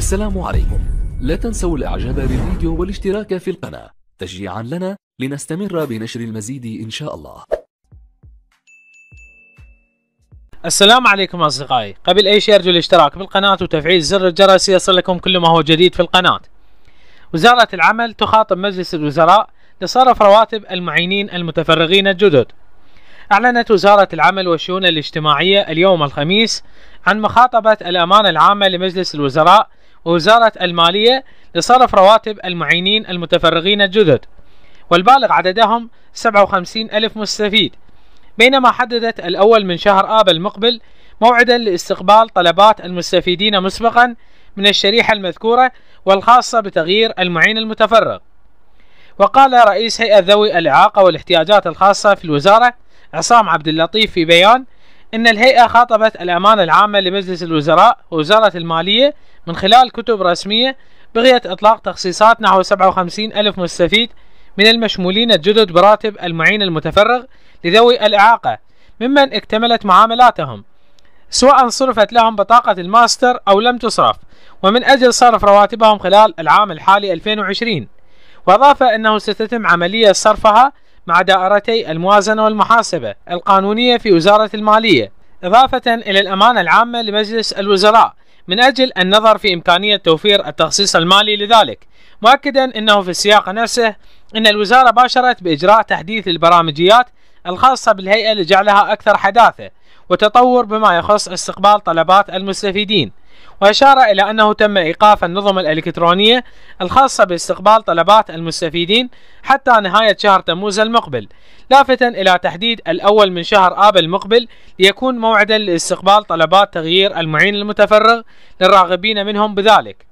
السلام عليكم لا تنسوا الاعجاب بالفيديو والاشتراك في القناة تشجيعا لنا لنستمر بنشر المزيد ان شاء الله السلام عليكم اصدقائي قبل اي شيء ارجو الاشتراك بالقناة وتفعيل زر الجرس يصلكم كل ما هو جديد في القناة وزارة العمل تخاطب مجلس الوزراء لصرف رواتب المعينين المتفرغين الجدد أعلنت وزارة العمل والشؤون الاجتماعية اليوم الخميس عن مخاطبة الأمانة العامة لمجلس الوزراء ووزارة المالية لصرف رواتب المعينين المتفرغين الجدد والبالغ عددهم 57 ألف مستفيد بينما حددت الأول من شهر آب المقبل موعدا لاستقبال طلبات المستفيدين مسبقا من الشريحة المذكورة والخاصة بتغيير المعين المتفرغ وقال رئيس هيئة ذوي الإعاقة والاحتياجات الخاصة في الوزارة عصام عبد اللطيف في بيان أن الهيئة خاطبت الأمانة العامة لمجلس الوزراء ووزارة المالية من خلال كتب رسمية بغية إطلاق تخصيصات نحو 57 ألف مستفيد من المشمولين الجدد براتب المعين المتفرغ لذوي الإعاقة ممن اكتملت معاملاتهم سواء صرفت لهم بطاقة الماستر أو لم تصرف ومن أجل صرف رواتبهم خلال العام الحالي 2020 وأضاف أنه ستتم عملية صرفها مع دائرتي الموازنة والمحاسبة القانونية في وزارة المالية إضافة إلى الأمانة العامة لمجلس الوزراء من أجل النظر في إمكانية توفير التخصيص المالي لذلك مؤكدا أنه في السياق نفسه أن الوزارة باشرت بإجراء تحديث البرامجيات الخاصة بالهيئة لجعلها أكثر حداثة وتطور بما يخص استقبال طلبات المستفيدين وأشار إلى أنه تم إيقاف النظم الإلكترونية الخاصة باستقبال طلبات المستفيدين حتى نهاية شهر تموز المقبل لافتا إلى تحديد الأول من شهر آب المقبل ليكون موعدا لاستقبال طلبات تغيير المعين المتفرغ للراغبين منهم بذلك